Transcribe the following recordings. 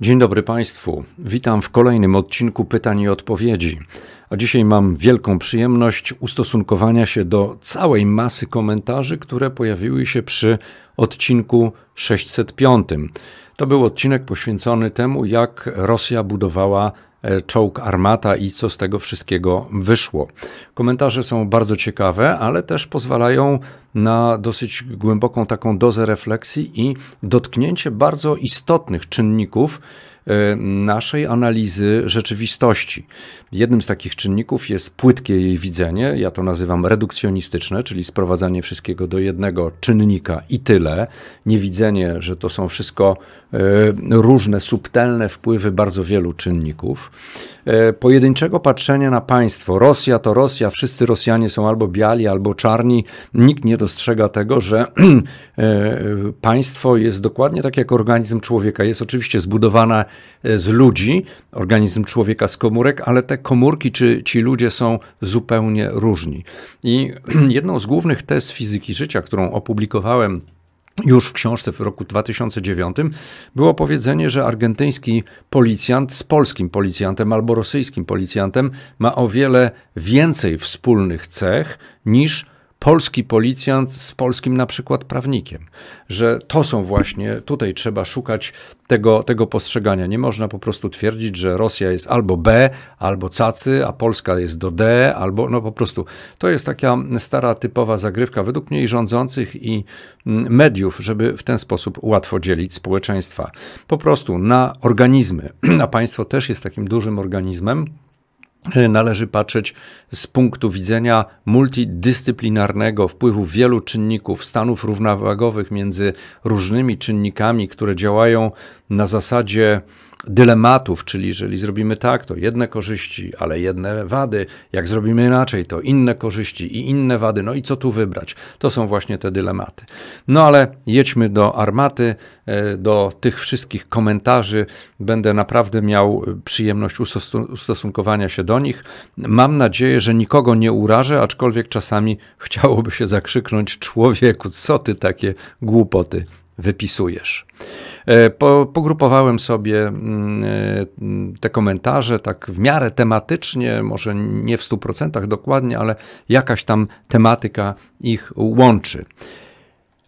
Dzień dobry Państwu. Witam w kolejnym odcinku Pytań i Odpowiedzi. A dzisiaj mam wielką przyjemność ustosunkowania się do całej masy komentarzy, które pojawiły się przy odcinku 605. To był odcinek poświęcony temu, jak Rosja budowała E, czołg Armata i co z tego wszystkiego wyszło. Komentarze są bardzo ciekawe, ale też pozwalają na dosyć głęboką taką dozę refleksji i dotknięcie bardzo istotnych czynników, Y, naszej analizy rzeczywistości. Jednym z takich czynników jest płytkie jej widzenie, ja to nazywam redukcjonistyczne, czyli sprowadzanie wszystkiego do jednego czynnika i tyle. Niewidzenie, że to są wszystko y, różne, subtelne wpływy bardzo wielu czynników. E, pojedynczego patrzenia na państwo. Rosja to Rosja, wszyscy Rosjanie są albo biali, albo czarni. Nikt nie dostrzega tego, że e, państwo jest dokładnie tak jak organizm człowieka. Jest oczywiście zbudowana e, z ludzi, organizm człowieka z komórek, ale te komórki czy ci ludzie są zupełnie różni. I jedną z głównych tez fizyki życia, którą opublikowałem, już w książce w roku 2009 było powiedzenie, że argentyński policjant z polskim policjantem albo rosyjskim policjantem ma o wiele więcej wspólnych cech niż polski policjant z polskim na przykład prawnikiem, że to są właśnie, tutaj trzeba szukać tego, tego postrzegania. Nie można po prostu twierdzić, że Rosja jest albo B, albo cacy, a Polska jest do D, albo no po prostu. To jest taka stara typowa zagrywka według mnie i rządzących i mm, mediów, żeby w ten sposób łatwo dzielić społeczeństwa. Po prostu na organizmy, a państwo też jest takim dużym organizmem. Y, należy patrzeć z punktu widzenia multidyscyplinarnego wpływu wielu czynników, stanów równowagowych między różnymi czynnikami, które działają na zasadzie dylematów, czyli jeżeli zrobimy tak, to jedne korzyści, ale jedne wady, jak zrobimy inaczej, to inne korzyści i inne wady, no i co tu wybrać? To są właśnie te dylematy. No ale jedźmy do armaty, e, do tych wszystkich komentarzy. Będę naprawdę miał e, przyjemność ustosunkowania się do nich. Mam nadzieję, że nikogo nie urażę, aczkolwiek czasami chciałoby się zakrzyknąć człowieku, co ty takie głupoty wypisujesz. E, po, pogrupowałem sobie mm, e, te komentarze tak w miarę tematycznie, może nie w 100% dokładnie, ale jakaś tam tematyka ich łączy.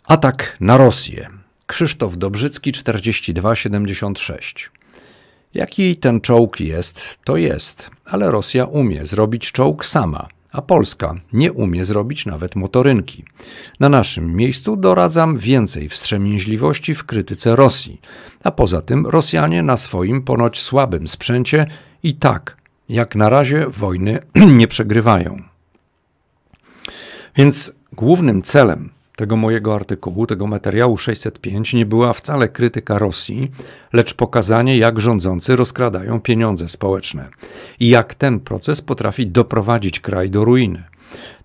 Atak na Rosję. Krzysztof Dobrzycki 4276. Jaki ten czołg jest, to jest, ale Rosja umie zrobić czołg sama a Polska nie umie zrobić nawet motorynki. Na naszym miejscu doradzam więcej wstrzemięźliwości w krytyce Rosji, a poza tym Rosjanie na swoim ponoć słabym sprzęcie i tak, jak na razie, wojny nie przegrywają. Więc głównym celem tego mojego artykułu, tego materiału 605 nie była wcale krytyka Rosji, lecz pokazanie, jak rządzący rozkradają pieniądze społeczne i jak ten proces potrafi doprowadzić kraj do ruiny.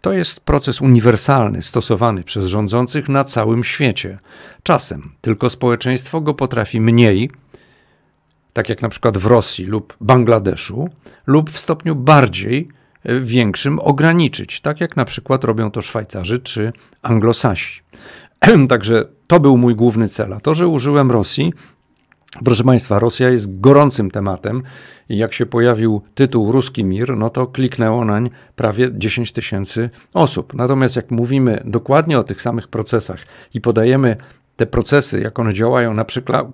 To jest proces uniwersalny, stosowany przez rządzących na całym świecie. Czasem tylko społeczeństwo go potrafi mniej, tak jak na przykład w Rosji lub Bangladeszu, lub w stopniu bardziej większym ograniczyć, tak jak na przykład robią to Szwajcarzy czy Anglosasi. Także to był mój główny cel. A to, że użyłem Rosji, Proszę Państwa, Rosja jest gorącym tematem i jak się pojawił tytuł Ruski Mir, no to kliknęło nań prawie 10 tysięcy osób. Natomiast jak mówimy dokładnie o tych samych procesach i podajemy te procesy, jak one działają na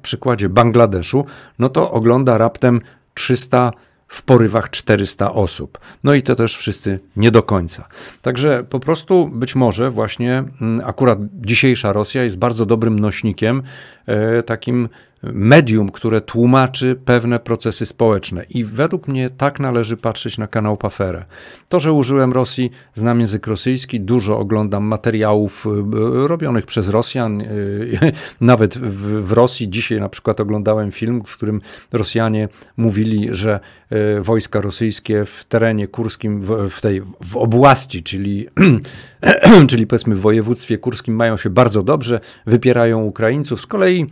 przykładzie Bangladeszu, no to ogląda raptem 300 tysięcy w porywach 400 osób. No i to też wszyscy nie do końca. Także po prostu być może właśnie mm, akurat dzisiejsza Rosja jest bardzo dobrym nośnikiem e, takim medium, które tłumaczy pewne procesy społeczne. I według mnie tak należy patrzeć na kanał Paferę. To, że użyłem Rosji, znam język rosyjski, dużo oglądam materiałów y, y, robionych przez Rosjan, y, nawet w Rosji. Dzisiaj na przykład oglądałem film, w którym Rosjanie mówili, że wojska rosyjskie w terenie kurskim, w, w tej w obłasci, czyli, czyli powiedzmy w województwie kurskim mają się bardzo dobrze, wypierają Ukraińców. Z kolei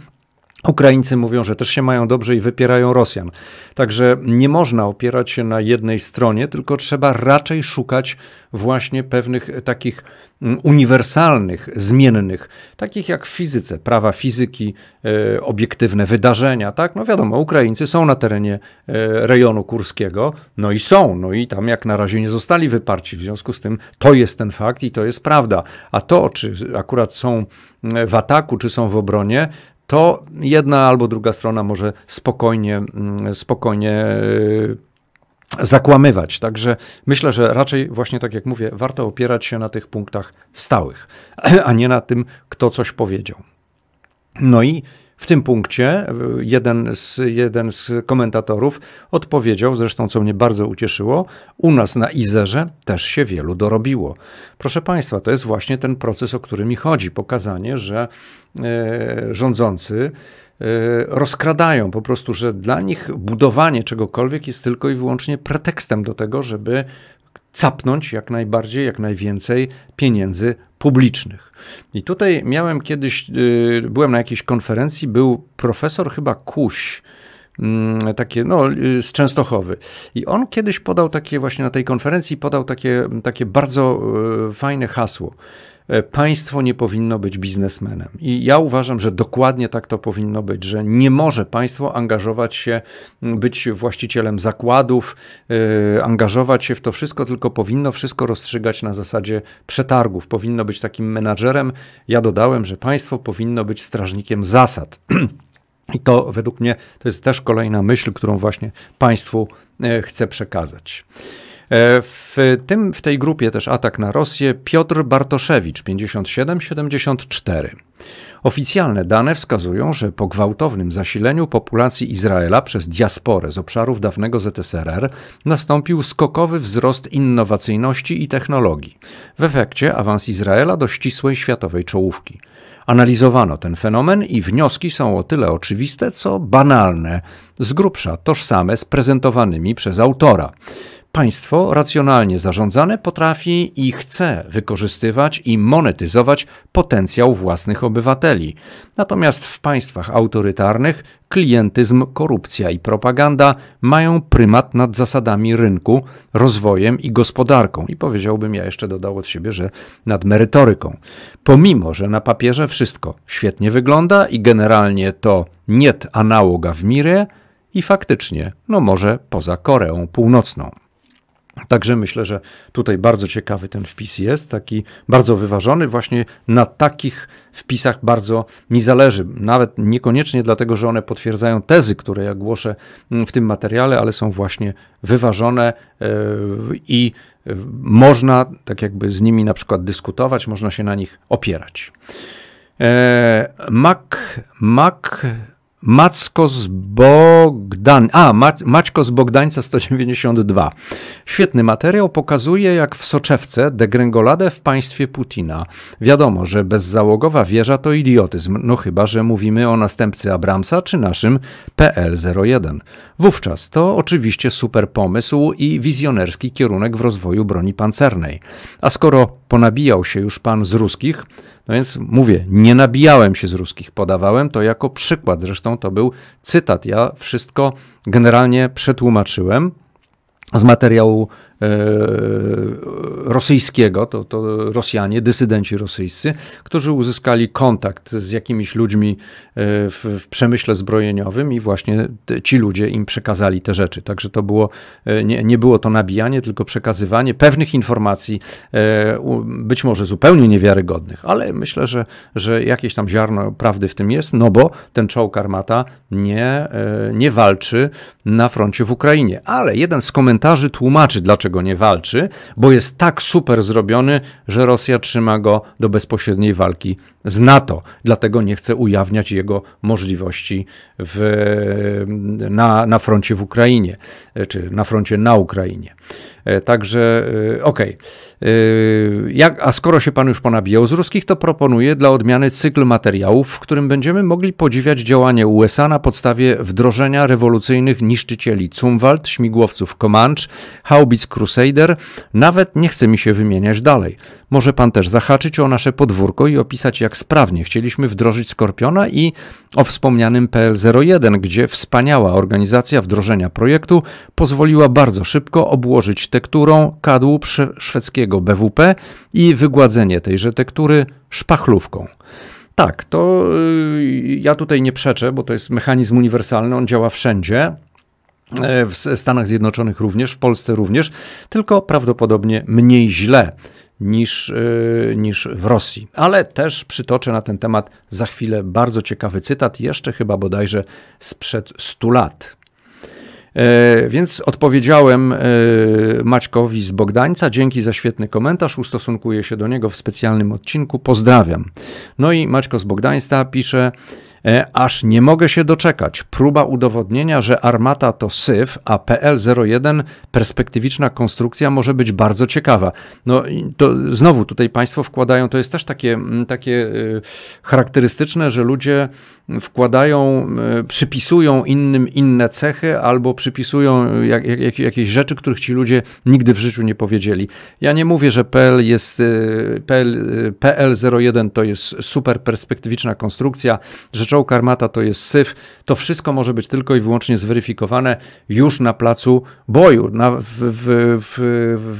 Ukraińcy mówią, że też się mają dobrze i wypierają Rosjan. Także nie można opierać się na jednej stronie, tylko trzeba raczej szukać właśnie pewnych takich mm, uniwersalnych, zmiennych, takich jak w fizyce, prawa fizyki, e, obiektywne wydarzenia, tak? No wiadomo, Ukraińcy są na terenie e, rejonu kurskiego, no i są, no i tam jak na razie nie zostali wyparci, w związku z tym to jest ten fakt i to jest prawda. A to, czy akurat są mm, w ataku, czy są w obronie, to jedna albo druga strona może spokojnie, mm, spokojnie e, zakłamywać. Także myślę, że raczej właśnie tak jak mówię, warto opierać się na tych punktach stałych, a nie na tym, kto coś powiedział. No i w tym punkcie e, jeden z, jeden z komentatorów odpowiedział, zresztą co mnie bardzo ucieszyło, u nas na Izerze też się wielu dorobiło. Proszę Państwa, to jest właśnie ten proces, o który mi chodzi. Pokazanie, że e, rządzący e, rozkradają po prostu, że dla nich budowanie czegokolwiek jest tylko i wyłącznie pretekstem do tego, żeby capnąć jak najbardziej, jak najwięcej pieniędzy publicznych. I tutaj miałem kiedyś, y, byłem na jakiejś konferencji, był profesor chyba Kuś, Mm, takie, no, y, z Częstochowy. I on kiedyś podał takie, właśnie na tej konferencji, podał takie, takie bardzo y, fajne hasło e, państwo nie powinno być biznesmenem. I ja uważam, że dokładnie tak to powinno być, że nie może państwo angażować się, mm, być właścicielem zakładów, y, angażować się w to wszystko, tylko powinno wszystko rozstrzygać na zasadzie przetargów. Powinno być takim menadżerem. Ja dodałem, że państwo powinno być strażnikiem zasad. I to według mnie to jest też kolejna myśl, którą właśnie Państwu e, chcę przekazać. E, w, tym, w tej grupie też atak na Rosję Piotr Bartoszewicz 5774. Oficjalne dane wskazują, że po gwałtownym zasileniu populacji Izraela przez diasporę z obszarów dawnego ZSRR nastąpił skokowy wzrost innowacyjności i technologii. W efekcie awans Izraela do ścisłej światowej czołówki. Analizowano ten fenomen i wnioski są o tyle oczywiste, co banalne, z grubsza tożsame z prezentowanymi przez autora. Państwo racjonalnie zarządzane potrafi i chce wykorzystywać i monetyzować potencjał własnych obywateli. Natomiast w państwach autorytarnych klientyzm, korupcja i propaganda mają prymat nad zasadami rynku, rozwojem i gospodarką. I powiedziałbym ja jeszcze dodał od siebie, że nad merytoryką. Pomimo, że na papierze wszystko świetnie wygląda i generalnie to niet analoga w mirę, i faktycznie, no może poza Koreą Północną. Także myślę, że tutaj bardzo ciekawy ten wpis jest, taki bardzo wyważony. Właśnie na takich wpisach bardzo mi zależy. Nawet niekoniecznie dlatego, że one potwierdzają tezy, które ja głoszę mm, w tym materiale, ale są właśnie wyważone e, i e, można tak jakby z nimi na przykład dyskutować, można się na nich opierać. E, Mac, Mac Macko z Bogdan... A, Maćko z Bogdańca 192. Świetny materiał pokazuje, jak w soczewce degręgoladę w państwie Putina. Wiadomo, że bezzałogowa wieża to idiotyzm, no chyba, że mówimy o następcy Abramsa czy naszym PL-01. Wówczas to oczywiście super pomysł i wizjonerski kierunek w rozwoju broni pancernej. A skoro ponabijał się już pan z ruskich, no więc mówię, nie nabijałem się z ruskich, podawałem to jako przykład. Zresztą to był cytat. Ja wszystko generalnie przetłumaczyłem z materiału E, rosyjskiego, to, to Rosjanie, dysydenci rosyjscy, którzy uzyskali kontakt z jakimiś ludźmi e, w, w przemyśle zbrojeniowym i właśnie te, ci ludzie im przekazali te rzeczy. Także to było, e, nie, nie było to nabijanie, tylko przekazywanie pewnych informacji, być może zupełnie niewiarygodnych, ale myślę, że, że jakieś tam ziarno prawdy w tym jest, no bo ten czołg Armata nie, nie walczy na froncie w Ukrainie. Ale jeden z komentarzy tłumaczy, dlaczego dlaczego nie walczy, bo jest tak super zrobiony, że Rosja trzyma go do bezpośredniej walki z NATO. Dlatego nie chce ujawniać jego możliwości w, na, na froncie w Ukrainie, czy na froncie na Ukrainie. E, także e, okej. Okay. E, a skoro się pan już ponabijał z ruskich, to proponuję dla odmiany cykl materiałów, w którym będziemy mogli podziwiać działanie USA na podstawie wdrożenia rewolucyjnych niszczycieli Zumwalt, śmigłowców Comanche, Haubitz Crusader. Nawet nie chce mi się wymieniać dalej. Może pan też zahaczyć o nasze podwórko i opisać, jak sprawnie chcieliśmy wdrożyć Skorpiona i o wspomnianym PL-01, gdzie wspaniała organizacja wdrożenia projektu pozwoliła bardzo szybko obłożyć tekturą kadłub szwedzkiego BWP i wygładzenie tejże tektury szpachlówką. Tak, to y, ja tutaj nie przeczę, bo to jest mechanizm uniwersalny, on działa wszędzie. E, w Stanach Zjednoczonych również, w Polsce również, tylko prawdopodobnie mniej źle niż, y, niż w Rosji. Ale też przytoczę na ten temat za chwilę bardzo ciekawy cytat, jeszcze chyba bodajże sprzed 100 lat. E, więc odpowiedziałem e, Maćkowi z Bogdańca. Dzięki za świetny komentarz. Ustosunkuję się do niego w specjalnym odcinku. Pozdrawiam. No i Maćko z Bogdańca pisze. E, aż nie mogę się doczekać. Próba udowodnienia, że armata to syf, a PL-01 perspektywiczna konstrukcja może być bardzo ciekawa. No to znowu tutaj Państwo wkładają, to jest też takie, mm, takie charakterystyczne, że ludzie wkładają, e, przypisują innym inne cechy albo przypisują e, jak, jak, jakieś rzeczy, których ci ludzie nigdy w życiu nie powiedzieli. Ja nie mówię, że PL jest e, PL, PL01 to jest super perspektywiczna konstrukcja, że czołg armata to jest syf. To wszystko może być tylko i wyłącznie zweryfikowane już na placu boju, na, w, w, w,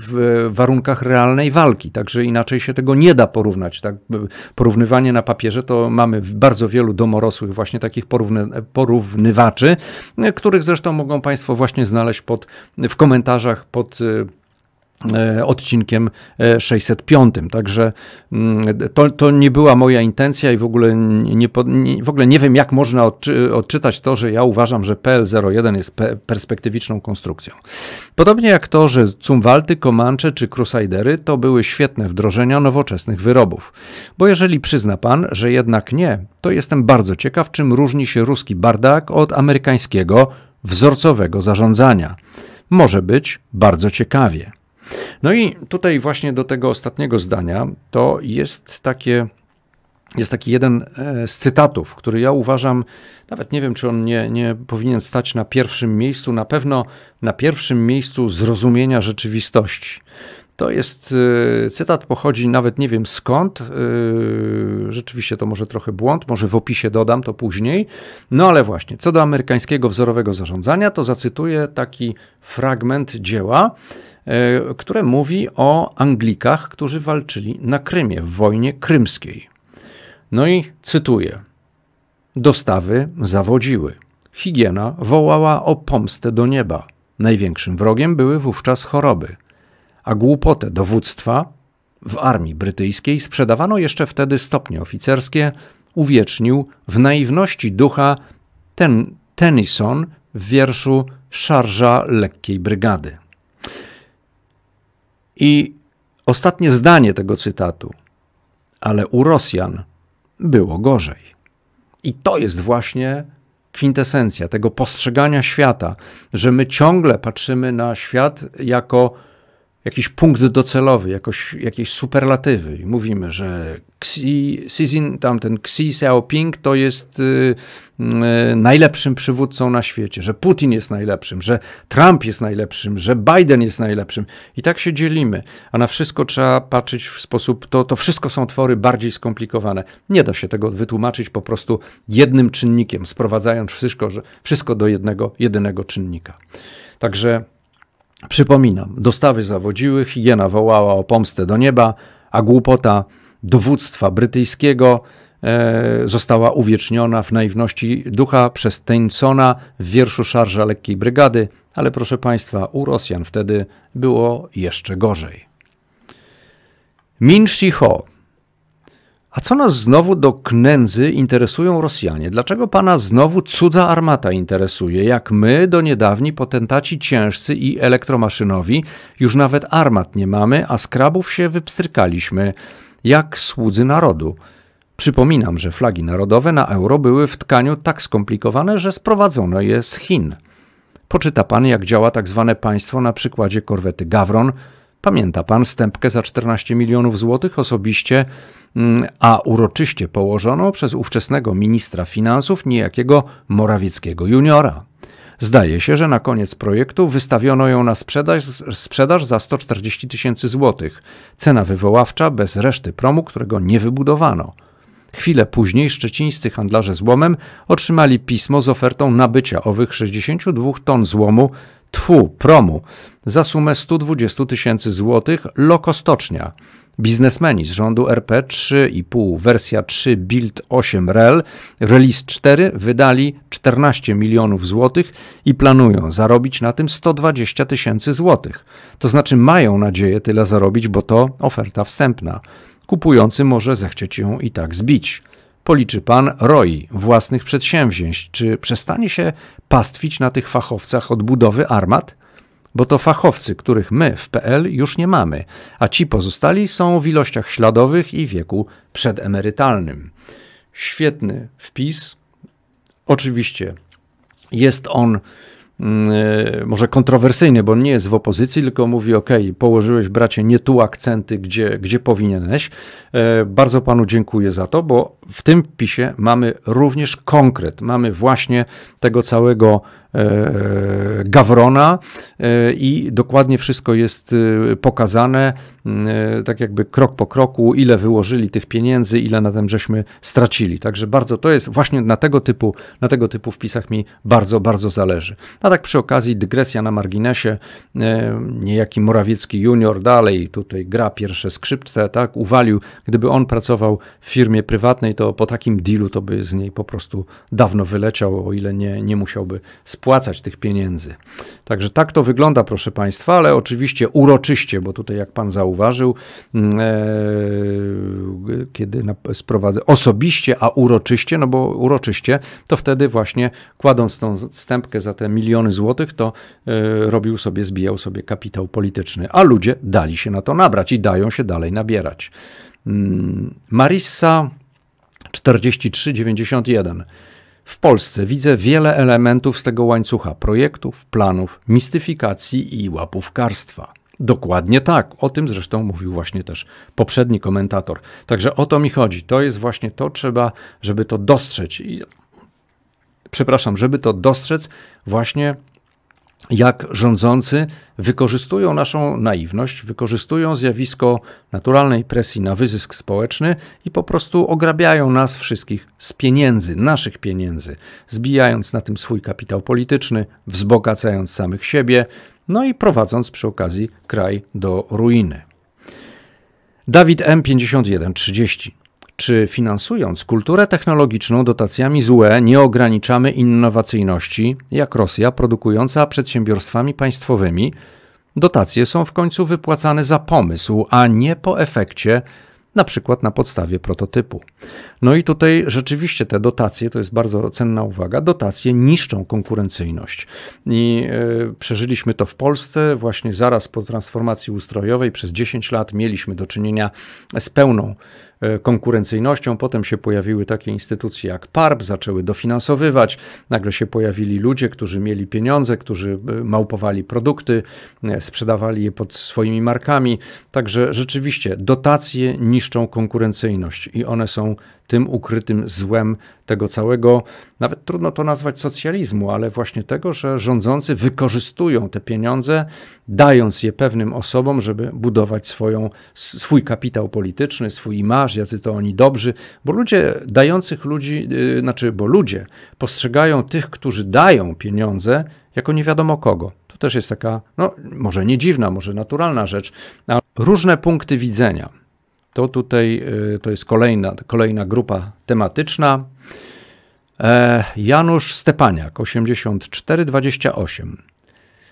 w warunkach realnej walki. Także inaczej się tego nie da porównać. Tak? Porównywanie na papierze to mamy w bardzo wielu domorosłych dorosłych, właśnie takich porówny, porównywaczy, których zresztą mogą Państwo właśnie znaleźć pod, w komentarzach pod y, E, odcinkiem 605. E, Także mm, to, to nie była moja intencja i w ogóle nie, w ogóle nie wiem, jak można odczy, odczytać to, że ja uważam, że PL-01 jest pe perspektywiczną konstrukcją. Podobnie jak to, że Cumwalty, Comanche czy Crusadery to były świetne wdrożenia nowoczesnych wyrobów. Bo jeżeli przyzna pan, że jednak nie, to jestem bardzo ciekaw, czym różni się ruski bardak od amerykańskiego wzorcowego zarządzania. Może być bardzo ciekawie. No i tutaj właśnie do tego ostatniego zdania to jest takie jest taki jeden e, z cytatów, który ja uważam, nawet nie wiem, czy on nie, nie powinien stać na pierwszym miejscu, na pewno na pierwszym miejscu zrozumienia rzeczywistości. To jest y, cytat, pochodzi nawet nie wiem skąd. Y, rzeczywiście to może trochę błąd, może w opisie dodam to później. No ale właśnie, co do amerykańskiego wzorowego zarządzania, to zacytuję taki fragment dzieła, y, które mówi o Anglikach, którzy walczyli na Krymie w wojnie krymskiej. No i cytuję: Dostawy zawodziły. Higiena wołała o pomstę do nieba. Największym wrogiem były wówczas choroby a głupotę dowództwa w armii brytyjskiej sprzedawano jeszcze wtedy stopnie oficerskie, uwiecznił w naiwności ducha ten Tennyson w wierszu Szarża lekkiej brygady. I ostatnie zdanie tego cytatu. Ale u Rosjan było gorzej. I to jest właśnie kwintesencja tego postrzegania świata, że my ciągle patrzymy na świat jako jakiś punkt docelowy, jakoś, jakieś superlatywy i mówimy, że Xi, Xi tamten Xi Xiaoping to jest y, y, najlepszym przywódcą na świecie, że Putin jest najlepszym, że Trump jest najlepszym, że Biden jest najlepszym i tak się dzielimy, a na wszystko trzeba patrzeć w sposób, to, to wszystko są twory bardziej skomplikowane. Nie da się tego wytłumaczyć po prostu jednym czynnikiem, sprowadzając wszystko, że, wszystko do jednego, jedynego czynnika. Także Przypominam, dostawy zawodziły, higiena wołała o pomstę do nieba, a głupota dowództwa brytyjskiego e, została uwieczniona w naiwności ducha przez Teinsona w wierszu Szarża Lekkiej Brygady, ale proszę Państwa, u Rosjan wtedy było jeszcze gorzej. Min Shi Ho, a co nas znowu do knędzy interesują Rosjanie? Dlaczego pana znowu cudza armata interesuje, jak my do niedawni potentaci ciężcy i elektromaszynowi już nawet armat nie mamy, a skrabów się wypstrykaliśmy jak słudzy narodu? Przypominam, że flagi narodowe na euro były w tkaniu tak skomplikowane, że sprowadzono je z Chin. Poczyta pan, jak działa tak zwane państwo na przykładzie korwety Gawron – Pamięta pan stępkę za 14 milionów złotych osobiście, mm, a uroczyście położoną przez ówczesnego ministra finansów niejakiego Morawieckiego juniora. Zdaje się, że na koniec projektu wystawiono ją na sprzedaż, sprzedaż za 140 tysięcy złotych. Cena wywoławcza bez reszty promu, którego nie wybudowano. Chwilę później szczecińscy handlarze złomem otrzymali pismo z ofertą nabycia owych 62 ton złomu twu, promu, za sumę 120 tysięcy złotych Lokostocznia. Biznesmeni z rządu RP 3,5 wersja 3 Build 8 REL, release 4 wydali 14 milionów złotych i planują zarobić na tym 120 tysięcy złotych. To znaczy mają nadzieję tyle zarobić, bo to oferta wstępna. Kupujący może zechcieć ją i tak zbić. Policzy pan roi własnych przedsięwzięć, czy przestanie się pastwić na tych fachowcach odbudowy armat? Bo to fachowcy, których my w PL już nie mamy, a ci pozostali są w ilościach śladowych i wieku przedemerytalnym. Świetny wpis. Oczywiście jest on Mm, e, może kontrowersyjny, bo on nie jest w opozycji, tylko mówi: OK, położyłeś, bracie, nie tu akcenty, gdzie, gdzie powinieneś. E, bardzo panu dziękuję za to, bo w tym wpisie mamy również konkret, mamy właśnie tego całego E, Gawrona e, i dokładnie wszystko jest e, pokazane, mm, tak jakby krok po kroku, ile wyłożyli tych pieniędzy, ile na tym żeśmy stracili. Także bardzo to jest właśnie na tego typu, na tego typu wpisach mi bardzo, bardzo zależy. A tak przy okazji dygresja na marginesie, niejaki Morawiecki junior dalej tutaj gra pierwsze skrzypce, tak, uwalił, gdyby on pracował w firmie prywatnej, to po takim dealu to by z niej po prostu dawno wyleciał, o ile nie, nie musiałby spłacać spłacać tych pieniędzy. Także tak to wygląda, proszę Państwa, ale oczywiście uroczyście, bo tutaj, jak Pan zauważył, mm, e, kiedy sprowadzę osobiście, a uroczyście, no bo uroczyście, to wtedy właśnie kładąc tą stępkę za te miliony złotych, to e, robił sobie, zbijał sobie kapitał polityczny, a ludzie dali się na to nabrać i dają się dalej nabierać. Mm, Marissa 4391. W Polsce widzę wiele elementów z tego łańcucha projektów, planów, mistyfikacji i łapówkarstwa. Dokładnie tak, o tym zresztą mówił właśnie też poprzedni komentator. Także o to mi chodzi. To jest właśnie to, trzeba, żeby to dostrzec. I, przepraszam, żeby to dostrzec, właśnie jak rządzący wykorzystują naszą naiwność, wykorzystują zjawisko naturalnej presji na wyzysk społeczny i po prostu ograbiają nas wszystkich z pieniędzy, naszych pieniędzy, zbijając na tym swój kapitał polityczny, wzbogacając samych siebie, no i prowadząc przy okazji kraj do ruiny. Dawid M5130 czy finansując kulturę technologiczną dotacjami z UE nie ograniczamy innowacyjności, jak Rosja produkująca przedsiębiorstwami państwowymi? Dotacje są w końcu wypłacane za pomysł, a nie po efekcie, na przykład na podstawie prototypu. No i tutaj rzeczywiście te dotacje, to jest bardzo cenna uwaga, dotacje niszczą konkurencyjność. I yy, przeżyliśmy to w Polsce, właśnie zaraz po transformacji ustrojowej przez 10 lat mieliśmy do czynienia z pełną E, konkurencyjnością. Potem się pojawiły takie instytucje jak PARP, zaczęły dofinansowywać. Nagle się pojawili ludzie, którzy mieli pieniądze, którzy e, małpowali produkty, e, sprzedawali je pod swoimi markami. Także rzeczywiście dotacje niszczą konkurencyjność i one są tym ukrytym złem tego całego, nawet trudno to nazwać socjalizmu, ale właśnie tego, że rządzący wykorzystują te pieniądze, dając je pewnym osobom, żeby budować swoją, swój kapitał polityczny, swój imaż, jacy to oni dobrzy, bo ludzie dających ludzi, yy, znaczy, bo ludzie postrzegają tych, którzy dają pieniądze jako nie wiadomo kogo. To też jest taka, no może nie dziwna, może naturalna rzecz, ale różne punkty widzenia. To tutaj e, to jest kolejna, kolejna grupa tematyczna. E, Janusz Stepaniak, 8428.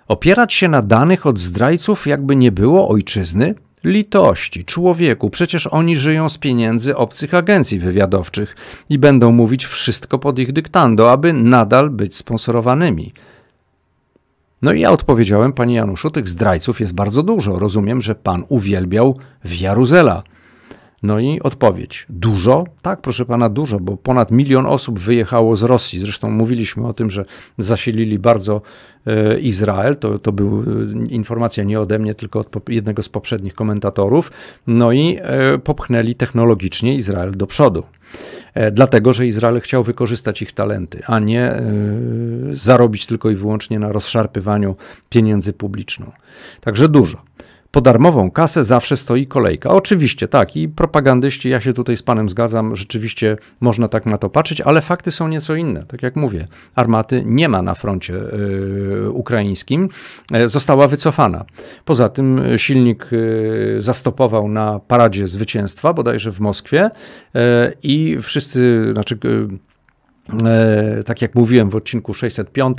Opierać się na danych od zdrajców, jakby nie było ojczyzny? Litości, człowieku, przecież oni żyją z pieniędzy obcych agencji wywiadowczych i będą mówić wszystko pod ich dyktando, aby nadal być sponsorowanymi. No i ja odpowiedziałem, panie Januszu, tych zdrajców jest bardzo dużo. Rozumiem, że pan uwielbiał Wiaruzela. No i odpowiedź. Dużo? Tak, proszę pana, dużo, bo ponad milion osób wyjechało z Rosji. Zresztą mówiliśmy o tym, że zasilili bardzo e, Izrael. To, to była e, informacja nie ode mnie, tylko od jednego z poprzednich komentatorów. No i e, popchnęli technologicznie Izrael do przodu. E, dlatego, że Izrael chciał wykorzystać ich talenty, a nie e, zarobić tylko i wyłącznie na rozszarpywaniu pieniędzy publiczną. Także dużo po darmową kasę zawsze stoi kolejka. Oczywiście, tak, i propagandyści, ja się tutaj z panem zgadzam, rzeczywiście można tak na to patrzeć, ale fakty są nieco inne. Tak jak mówię, armaty nie ma na froncie y, ukraińskim, y, została wycofana. Poza tym e, silnik y, zastopował na paradzie zwycięstwa, bodajże w Moskwie, i wszyscy, znaczy E, tak jak mówiłem w odcinku 605,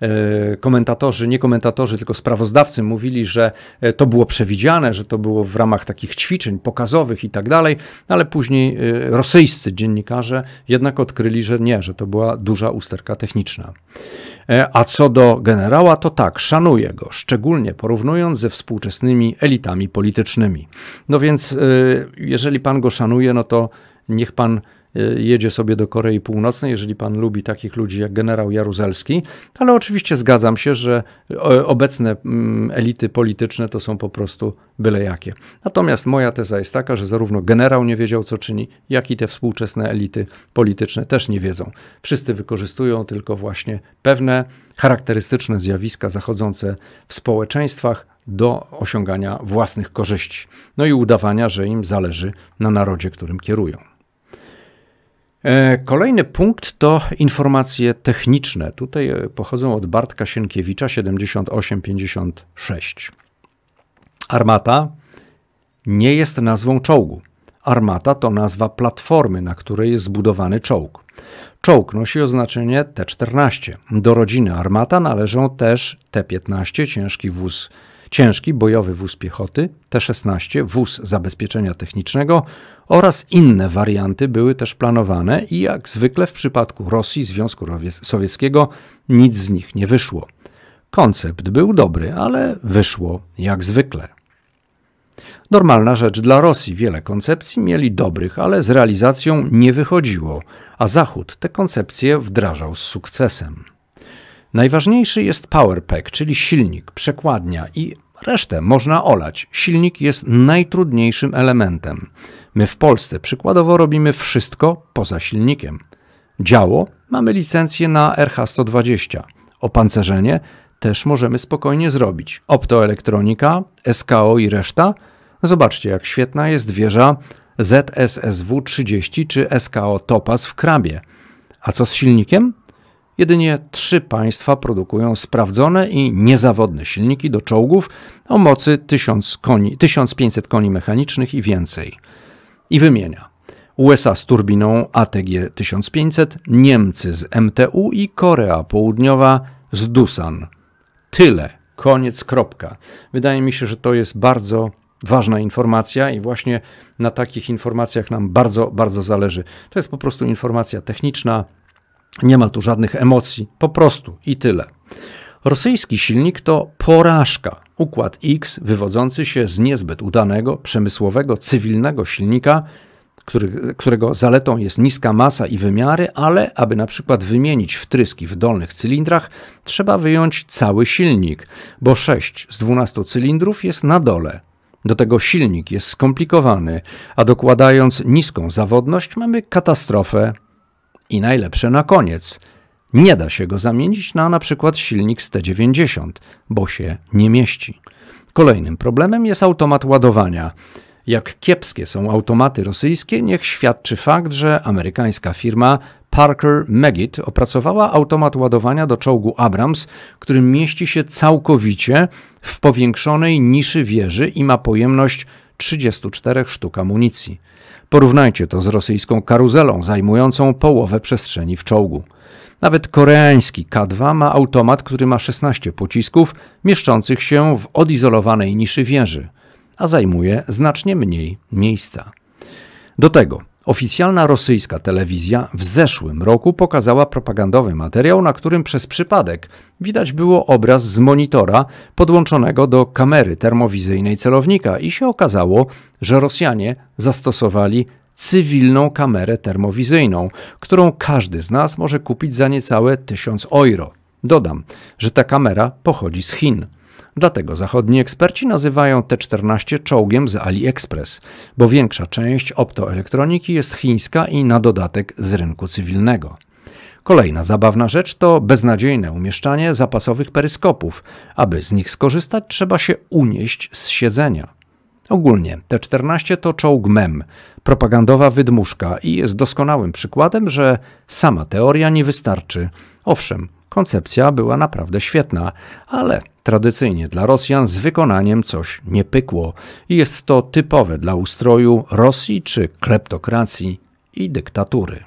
e, komentatorzy, nie komentatorzy, tylko sprawozdawcy mówili, że e, to było przewidziane, że to było w ramach takich ćwiczeń pokazowych i tak dalej, ale później rosyjscy dziennikarze jednak odkryli, że nie, że to była duża usterka techniczna. A co do generała, to tak, szanuję go, szczególnie porównując ze współczesnymi elitami politycznymi. No więc, jeżeli pan go szanuje, no to niech pan Y, jedzie sobie do Korei Północnej, jeżeli pan lubi takich ludzi jak generał Jaruzelski, ale oczywiście zgadzam się, że y, obecne mm, elity polityczne to są po prostu byle jakie. Natomiast moja teza jest taka, że zarówno generał nie wiedział co czyni, jak i te współczesne elity polityczne też nie wiedzą. Wszyscy wykorzystują tylko właśnie pewne charakterystyczne zjawiska zachodzące w społeczeństwach, do osiągania własnych korzyści, no i udawania, że im zależy na narodzie, którym kierują. E, kolejny punkt to informacje techniczne. Tutaj e, pochodzą od Bartka Sienkiewicza 7856. Armata nie jest nazwą czołgu. Armata to nazwa platformy, na której jest zbudowany czołg. Czołg nosi oznaczenie T-14. Do rodziny Armata należą też T-15, ciężki wóz, ciężki bojowy wóz piechoty, T-16, wóz zabezpieczenia technicznego oraz inne warianty były też planowane i jak zwykle w przypadku Rosji Związku Sowieckiego nic z nich nie wyszło. Koncept był dobry, ale wyszło jak zwykle. Normalna rzecz dla Rosji. Wiele koncepcji mieli dobrych, ale z realizacją nie wychodziło, a Zachód te koncepcje wdrażał z sukcesem. Najważniejszy jest powerpack, czyli silnik, przekładnia i resztę można olać. Silnik jest najtrudniejszym elementem. My w Polsce przykładowo robimy wszystko poza silnikiem. Działo mamy licencję na RH120. Opancerzenie też możemy spokojnie zrobić. Optoelektronika, SKO i reszta. Zobaczcie, jak świetna jest wieża ZSSW-30 czy SKO Topaz w Krabie. A co z silnikiem? Jedynie trzy państwa produkują sprawdzone i niezawodne silniki do czołgów o mocy koni, 1500 koni mechanicznych i więcej i wymienia. USA z turbiną ATG 1500, Niemcy z MTU i Korea Południowa z Dusan. Tyle. Koniec, kropka. Wydaje mi się, że to jest bardzo ważna informacja i właśnie na takich informacjach nam bardzo, bardzo zależy. To jest po prostu informacja techniczna, nie ma tu żadnych emocji, po prostu i tyle. Rosyjski silnik to porażka układ X wywodzący się z niezbyt udanego, przemysłowego, cywilnego silnika, który, którego zaletą jest niska masa i wymiary, ale aby na przykład wymienić wtryski w dolnych cylindrach, trzeba wyjąć cały silnik, bo 6 z 12 cylindrów jest na dole. Do tego silnik jest skomplikowany, a dokładając niską zawodność mamy katastrofę. I najlepsze na koniec – nie da się go zamienić na na przykład silnik z T90, bo się nie mieści. Kolejnym problemem jest automat ładowania. Jak kiepskie są automaty rosyjskie, niech świadczy fakt, że amerykańska firma Parker Meggitt opracowała automat ładowania do czołgu Abrams, który mieści się całkowicie w powiększonej niszy wieży i ma pojemność 34 sztuk amunicji. Porównajcie to z rosyjską karuzelą zajmującą połowę przestrzeni w czołgu. Nawet koreański K2 ma automat, który ma 16 pocisków mieszczących się w odizolowanej niszy wieży, a zajmuje znacznie mniej miejsca. Do tego Oficjalna rosyjska telewizja w zeszłym roku pokazała propagandowy materiał, na którym przez przypadek widać było obraz z monitora podłączonego do kamery termowizyjnej celownika i się okazało, że Rosjanie zastosowali cywilną kamerę termowizyjną, którą każdy z nas może kupić za niecałe 1000 euro. Dodam, że ta kamera pochodzi z Chin. Dlatego zachodni eksperci nazywają T-14 czołgiem z AliExpress, bo większa część optoelektroniki jest chińska i na dodatek z rynku cywilnego. Kolejna zabawna rzecz to beznadziejne umieszczanie zapasowych peryskopów. Aby z nich skorzystać, trzeba się unieść z siedzenia. Ogólnie T-14 to czołg mem, e propagandowa wydmuszka i jest doskonałym przykładem, że sama teoria nie wystarczy. Owszem, Koncepcja była naprawdę świetna, ale tradycyjnie dla Rosjan z wykonaniem coś nie pykło i jest to typowe dla ustroju Rosji czy kleptokracji i dyktatury.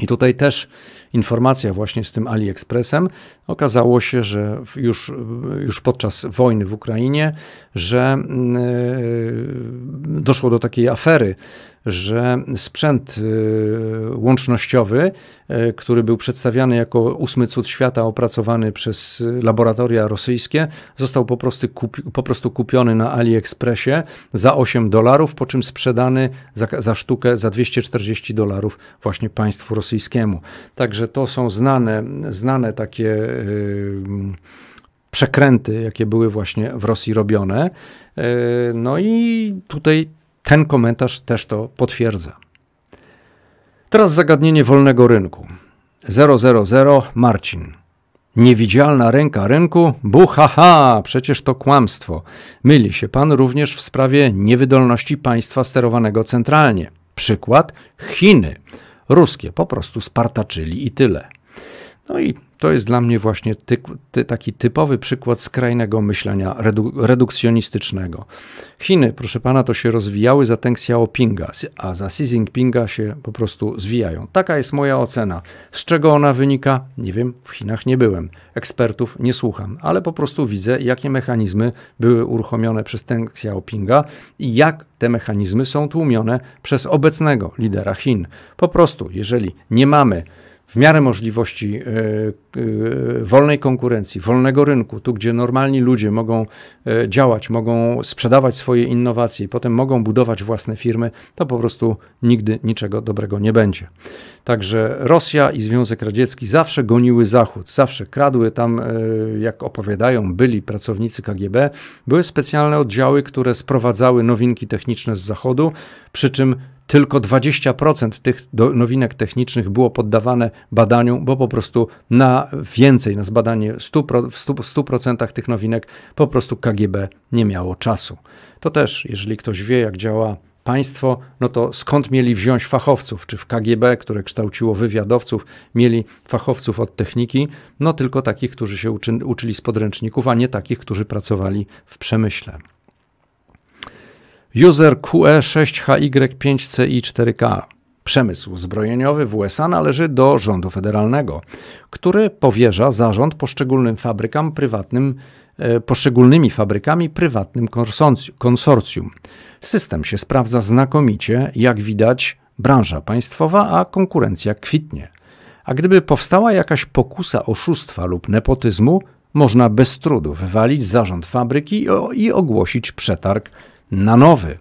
I tutaj też informacja właśnie z tym AliExpressem. Okazało się, że już, już podczas wojny w Ukrainie, że mm, e, doszło do takiej afery, że sprzęt y, łącznościowy, y, który był przedstawiany jako ósmy cud świata, opracowany przez y, laboratoria rosyjskie, został po prostu, kupi, po prostu kupiony na AliExpressie za 8 dolarów, po czym sprzedany za, za sztukę za 240 dolarów właśnie państwu rosyjskiemu. Także to są znane, znane takie. przekręty, jakie były właśnie w Rosji robione. No i tutaj ten komentarz też to potwierdza. Teraz zagadnienie wolnego rynku. 000 Marcin. Niewidzialna ręka rynku? Buhaha, przecież to kłamstwo. Myli się pan również w sprawie niewydolności państwa sterowanego centralnie. Przykład Chiny. Ruskie po prostu spartaczyli i tyle. No i to jest dla mnie właśnie ty, ty, taki typowy przykład skrajnego myślenia redukcjonistycznego. Chiny, proszę pana, to się rozwijały za Teng Xiaopinga, a za Xi Jinpinga się po prostu zwijają. Taka jest moja ocena. Z czego ona wynika? Nie wiem, w Chinach nie byłem. Ekspertów nie słucham, ale po prostu widzę, jakie mechanizmy były uruchomione przez Teng Xiaopinga i jak te mechanizmy są tłumione przez obecnego lidera Chin. Po prostu, jeżeli nie mamy w miarę możliwości e, e, wolnej konkurencji, wolnego rynku, tu gdzie normalni ludzie mogą e, działać, mogą sprzedawać swoje innowacje i potem mogą budować własne firmy, to po prostu nigdy niczego dobrego nie będzie. Także Rosja i Związek Radziecki zawsze goniły Zachód, zawsze kradły tam, jak opowiadają byli pracownicy KGB, były specjalne oddziały, które sprowadzały nowinki techniczne z Zachodu, przy czym tylko 20% tych nowinek technicznych było poddawane badaniu, bo po prostu na więcej, na zbadanie 100%, w 100%, tych nowinek po prostu KGB nie miało czasu. To też, jeżeli ktoś wie, jak działa państwo, no to skąd mieli wziąć fachowców? Czy w KGB, które kształciło wywiadowców, mieli fachowców od techniki? No tylko takich, którzy się uczy, uczyli z podręczników, a nie takich, którzy pracowali w przemyśle. User QE6HY5CI4K. Przemysł zbrojeniowy w USA należy do rządu federalnego, który powierza zarząd poszczególnym fabrykam prywatnym, e, poszczególnymi fabrykami prywatnym konsorcjum. System się sprawdza znakomicie, jak widać, branża państwowa, a konkurencja kwitnie. A gdyby powstała jakaś pokusa oszustwa lub nepotyzmu, można bez trudu wywalić zarząd fabryki i ogłosić przetarg na nowy.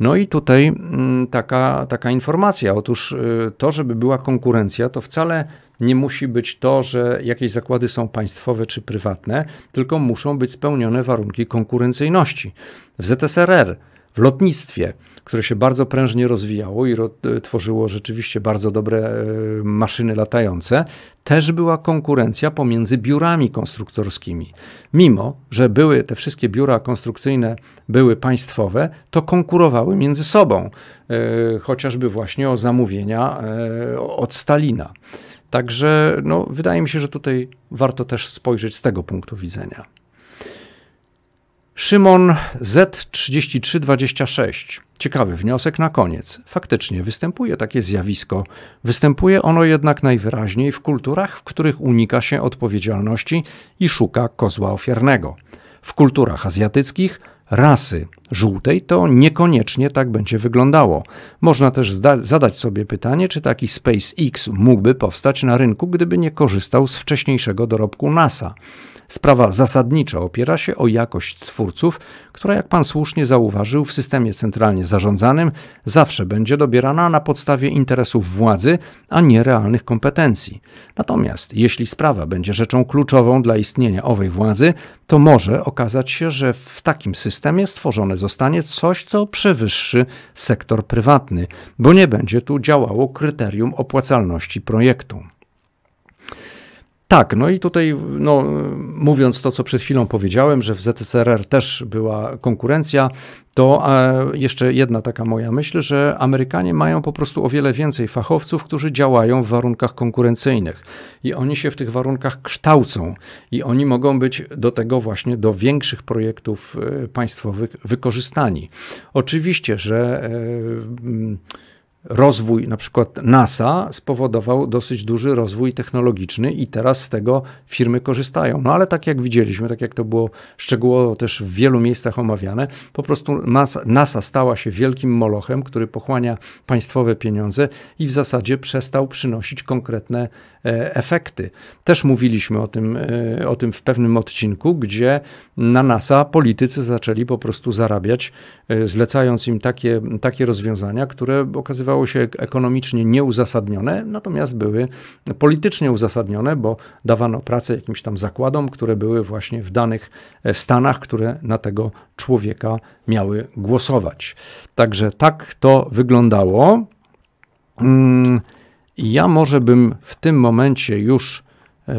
No i tutaj mm, taka, taka informacja. Otóż y, to, żeby była konkurencja, to wcale nie musi być to, że jakieś zakłady są państwowe czy prywatne, tylko muszą być spełnione warunki konkurencyjności. W ZSRR, w lotnictwie, które się bardzo prężnie rozwijało i e, tworzyło rzeczywiście bardzo dobre e, maszyny latające, też była konkurencja pomiędzy biurami konstruktorskimi. Mimo, że były te wszystkie biura konstrukcyjne były państwowe, to konkurowały między sobą, e, chociażby właśnie o zamówienia od Stalina. Także no, wydaje mi się, że tutaj warto też spojrzeć z tego punktu widzenia. Szymon Z3326. Ciekawy wniosek na koniec. Faktycznie występuje takie zjawisko. Występuje ono jednak najwyraźniej w kulturach, w których unika się odpowiedzialności i szuka kozła ofiarnego. W kulturach azjatyckich rasy żółtej, to niekoniecznie tak będzie wyglądało. Można też zadać sobie pytanie, czy taki SpaceX mógłby powstać na rynku, gdyby nie korzystał z wcześniejszego dorobku NASA. Sprawa zasadniczo opiera się o jakość twórców, która, jak pan słusznie zauważył, w systemie centralnie zarządzanym zawsze będzie dobierana na podstawie interesów władzy, a nie realnych kompetencji. Natomiast jeśli sprawa będzie rzeczą kluczową dla istnienia owej władzy, to może okazać się, że w takim systemie stworzone zostanie coś, co przewyższy sektor prywatny, bo nie będzie tu działało kryterium opłacalności projektu. Tak, no i tutaj no, mówiąc to, co przed chwilą powiedziałem, że w ZSRR też była konkurencja, to e, jeszcze jedna taka moja myśl, że Amerykanie mają po prostu o wiele więcej fachowców, którzy działają w warunkach konkurencyjnych i oni się w tych warunkach kształcą i oni mogą być do tego właśnie, do większych projektów e, państwowych wykorzystani. Oczywiście, że. Yy, rozwój na przykład NASA spowodował dosyć duży rozwój technologiczny i teraz z tego firmy korzystają. No ale tak jak widzieliśmy, tak jak to było szczegółowo też w wielu miejscach omawiane, po prostu NASA, stała się wielkim molochem, który pochłania państwowe pieniądze i w zasadzie przestał przynosić konkretne E, efekty. Też mówiliśmy o tym, e, o tym w pewnym odcinku, gdzie na NASA politycy zaczęli po prostu zarabiać, e, zlecając im takie, takie rozwiązania, które okazywało się ekonomicznie nieuzasadnione, natomiast były politycznie uzasadnione, bo dawano pracę jakimś tam zakładom, które były właśnie w danych stanach, które na tego człowieka miały głosować. Także tak to wyglądało. Hmm ja może bym w tym momencie już yy,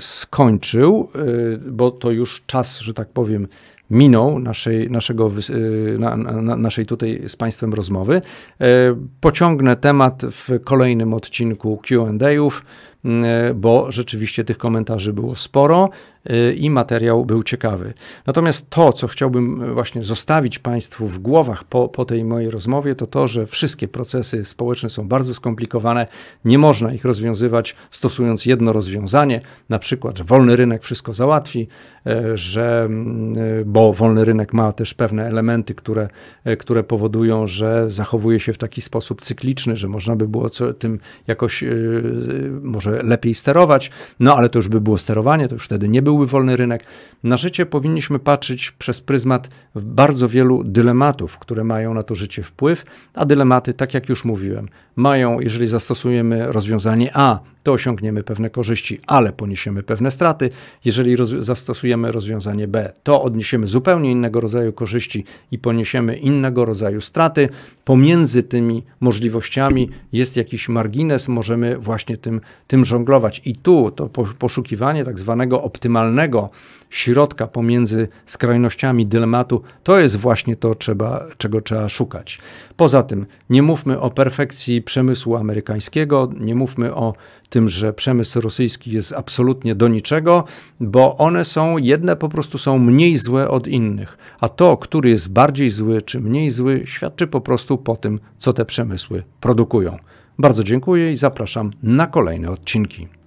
skończył, yy, bo to już czas, że tak powiem, minął naszej, naszego, yy, na, na, naszej tutaj z Państwem rozmowy. Pociągnę temat w kolejnym odcinku QA'ów. Y, bo rzeczywiście tych komentarzy było sporo y, i materiał był ciekawy. Natomiast to, co chciałbym y, właśnie zostawić Państwu w głowach po, po tej mojej rozmowie, to to, że wszystkie procesy społeczne są bardzo skomplikowane, nie można ich rozwiązywać stosując jedno rozwiązanie, na przykład, że wolny rynek wszystko załatwi, że, bo wolny rynek ma też pewne elementy, które, które powodują, że zachowuje się w taki sposób cykliczny, że można by było co, tym jakoś może może lepiej sterować, no ale to już by było sterowanie, to już wtedy nie byłby wolny rynek. Na życie powinniśmy patrzeć przez pryzmat bardzo wielu dylematów, które mają na to życie wpływ, a dylematy, tak jak już mówiłem, mają, jeżeli zastosujemy rozwiązanie A, to osiągniemy pewne korzyści, ale poniesiemy pewne straty. Jeżeli zastosujemy rozwiązanie B, to odniesiemy zupełnie innego rodzaju korzyści i poniesiemy innego rodzaju straty. Pomiędzy tymi możliwościami jest jakiś margines, możemy właśnie tym, tym żonglować. I tu to poszukiwanie tak zwanego optymalnego środka pomiędzy skrajnościami dylematu, to jest właśnie to, trzeba, czego trzeba szukać. Poza tym, nie mówmy o perfekcji przemysłu amerykańskiego, nie mówmy o tym, że przemysł rosyjski jest absolutnie do niczego, bo one są, jedne po prostu są mniej złe od innych, a to, który jest bardziej zły czy mniej zły, świadczy po prostu po tym, co te przemysły produkują. Bardzo dziękuję i zapraszam na kolejne odcinki.